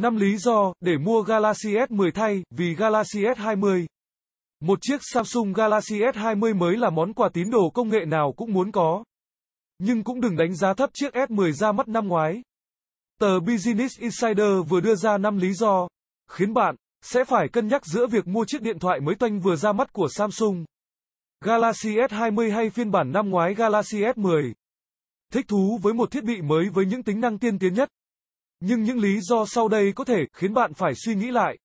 5 lý do để mua Galaxy S10 thay vì Galaxy S20. Một chiếc Samsung Galaxy S20 mới là món quà tín đồ công nghệ nào cũng muốn có. Nhưng cũng đừng đánh giá thấp chiếc S10 ra mắt năm ngoái. Tờ Business Insider vừa đưa ra 5 lý do, khiến bạn sẽ phải cân nhắc giữa việc mua chiếc điện thoại mới toanh vừa ra mắt của Samsung. Galaxy S20 hay phiên bản năm ngoái Galaxy S10. Thích thú với một thiết bị mới với những tính năng tiên tiến nhất. Nhưng những lý do sau đây có thể khiến bạn phải suy nghĩ lại.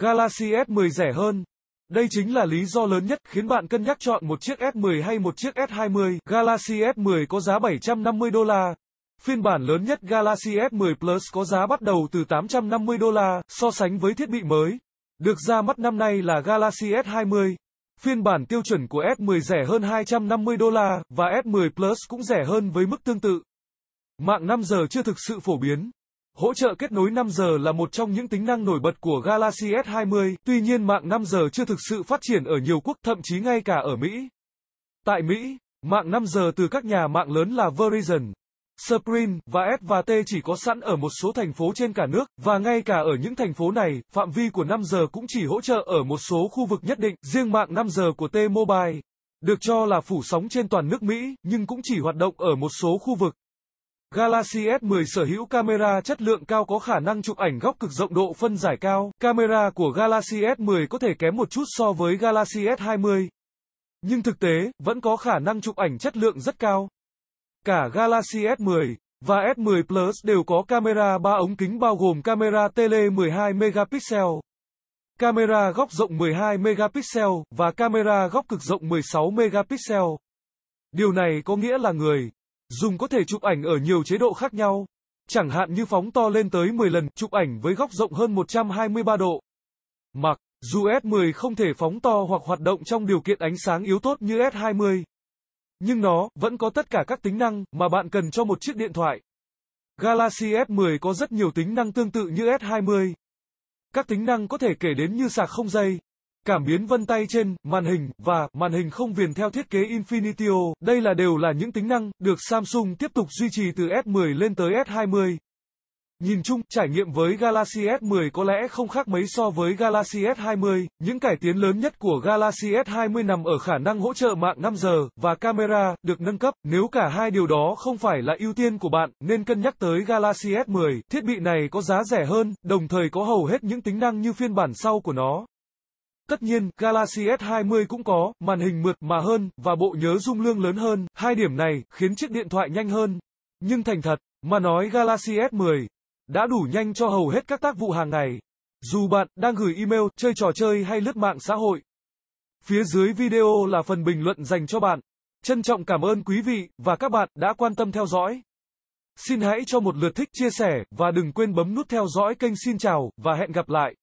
Galaxy S10 rẻ hơn. Đây chính là lý do lớn nhất khiến bạn cân nhắc chọn một chiếc S10 hay một chiếc S20. Galaxy S10 có giá 750 đô la. Phiên bản lớn nhất Galaxy S10 Plus có giá bắt đầu từ 850 đô la, so sánh với thiết bị mới. Được ra mắt năm nay là Galaxy S20. Phiên bản tiêu chuẩn của S10 rẻ hơn 250 đô la, và S10 Plus cũng rẻ hơn với mức tương tự. Mạng 5 giờ chưa thực sự phổ biến. Hỗ trợ kết nối 5 giờ là một trong những tính năng nổi bật của Galaxy S20, tuy nhiên mạng 5 giờ chưa thực sự phát triển ở nhiều quốc, thậm chí ngay cả ở Mỹ. Tại Mỹ, mạng 5 giờ từ các nhà mạng lớn là Verizon, Sprint và AT&T chỉ có sẵn ở một số thành phố trên cả nước, và ngay cả ở những thành phố này, phạm vi của 5 giờ cũng chỉ hỗ trợ ở một số khu vực nhất định, riêng mạng 5 giờ của T-Mobile. Được cho là phủ sóng trên toàn nước Mỹ, nhưng cũng chỉ hoạt động ở một số khu vực. Galaxy S10 sở hữu camera chất lượng cao có khả năng chụp ảnh góc cực rộng độ phân giải cao. Camera của Galaxy S10 có thể kém một chút so với Galaxy S20. Nhưng thực tế, vẫn có khả năng chụp ảnh chất lượng rất cao. Cả Galaxy S10 và S10 Plus đều có camera 3 ống kính bao gồm camera tele 12 megapixel, camera góc rộng 12 megapixel và camera góc cực rộng 16 megapixel. Điều này có nghĩa là người Dùng có thể chụp ảnh ở nhiều chế độ khác nhau. Chẳng hạn như phóng to lên tới 10 lần, chụp ảnh với góc rộng hơn 123 độ. Mặc, dù S10 không thể phóng to hoặc hoạt động trong điều kiện ánh sáng yếu tốt như S20. Nhưng nó vẫn có tất cả các tính năng mà bạn cần cho một chiếc điện thoại. Galaxy S10 có rất nhiều tính năng tương tự như S20. Các tính năng có thể kể đến như sạc không dây, cảm biến vân tay trên, màn hình, và màn hình không viền theo thiết kế Infinitio. Đây là đều là những tính năng được Samsung tiếp tục duy trì từ S10 lên tới S20. Nhìn chung, trải nghiệm với Galaxy S10 có lẽ không khác mấy so với Galaxy S20. Những cải tiến lớn nhất của Galaxy S20 nằm ở khả năng hỗ trợ mạng 5 giờ và camera được nâng cấp. Nếu cả hai điều đó không phải là ưu tiên của bạn, nên cân nhắc tới Galaxy S10. Thiết bị này có giá rẻ hơn, đồng thời có hầu hết những tính năng như phiên bản sau của nó. Tất nhiên, Galaxy S20 cũng có màn hình mượt mà hơn và bộ nhớ dung lượng lớn hơn, hai điểm này khiến chiếc điện thoại nhanh hơn. Nhưng thành thật, mà nói Galaxy S10 đã đủ nhanh cho hầu hết các tác vụ hàng ngày. Dù bạn đang gửi email, chơi trò chơi hay lướt mạng xã hội. Phía dưới video là phần bình luận dành cho bạn. Trân trọng cảm ơn quý vị và các bạn đã quan tâm theo dõi. Xin hãy cho một lượt thích chia sẻ và đừng quên bấm nút theo dõi kênh xin chào và hẹn gặp lại.